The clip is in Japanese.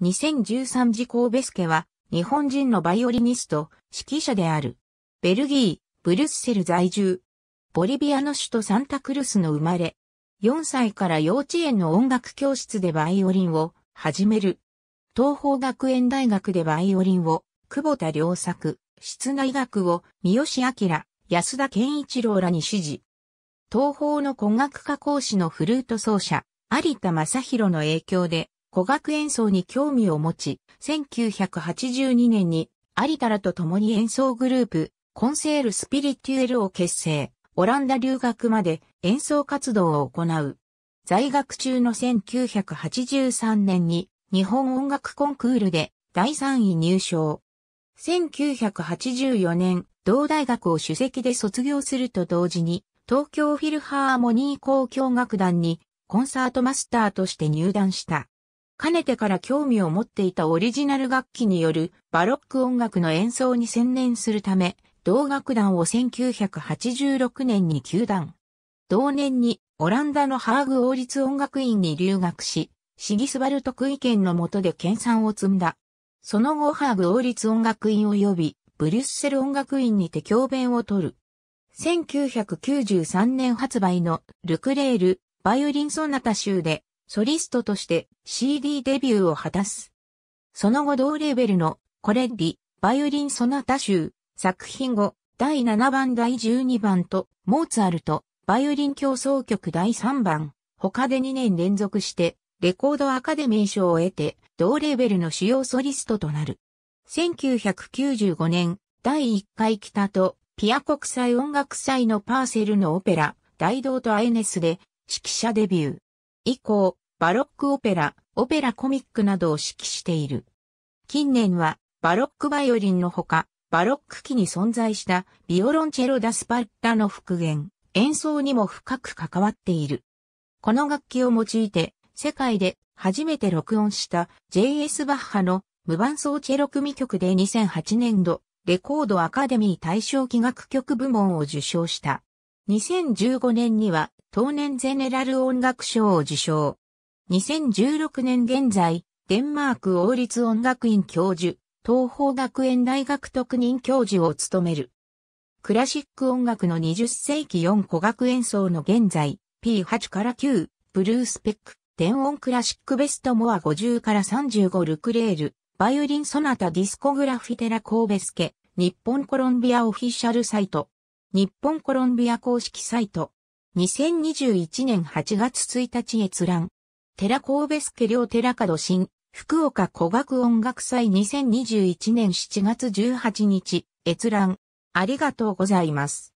2013時コーベスケは、日本人のバイオリニスト、指揮者である。ベルギー、ブルッセル在住。ボリビアの首都サンタクルスの生まれ。4歳から幼稚園の音楽教室でバイオリンを始める。東方学園大学でバイオリンを、久保田良作、室内学を、三好明、安田健一郎らに指示。東方の古学科講師のフルート奏者、有田正宏の影響で、古楽演奏に興味を持ち、1982年に有田らと共に演奏グループ、コンセール・スピリテュエルを結成、オランダ留学まで演奏活動を行う。在学中の1983年に日本音楽コンクールで第3位入賞。1984年、同大学を主席で卒業すると同時に、東京フィルハーモニー交響楽団にコンサートマスターとして入団した。かねてから興味を持っていたオリジナル楽器によるバロック音楽の演奏に専念するため、同楽団を1986年に球団。同年にオランダのハーグ王立音楽院に留学し、シギスバル特意見の下で研鑽を積んだ。その後ハーグ王立音楽院及びブリュッセル音楽院にて教鞭を取る。1993年発売のルクレールバイオリンソナタ集でソリストとして CD デビューを果たす。その後同レーベルのコレッリ、バイオリンソナタ集、作品後、第7番第12番と、モーツァルト、バイオリン競争曲第3番、他で2年連続して、レコードアカデミー賞を得て、同レーベルの主要ソリストとなる。1995年、第1回北と、ピア国際音楽祭のパーセルのオペラ、大道とアイネスで、指揮者デビュー。以降、バロックオペラ、オペラコミックなどを指揮している。近年は、バロックバイオリンのほか、バロック期に存在したビオロンチェロ・ダスパッラの復元、演奏にも深く関わっている。この楽器を用いて、世界で初めて録音した J.S. バッハの無伴奏チェロ組曲で2008年度、レコードアカデミー大賞器楽曲部門を受賞した。2015年には当年ゼネラル音楽賞を受賞。2016年現在、デンマーク王立音楽院教授、東方学園大学特任教授を務める。クラシック音楽の20世紀4古楽演奏の現在、P8 から9、ブルースペック、電音クラシックベストモア50から35ルクレール、バイオリンソナタディスコグラフィテラ神戸スケ、日本コロンビアオフィシャルサイト、日本コロンビア公式サイト、2021年8月1日閲覧。寺神戸助良寺門新、福岡古楽音楽祭2021年7月18日、閲覧。ありがとうございます。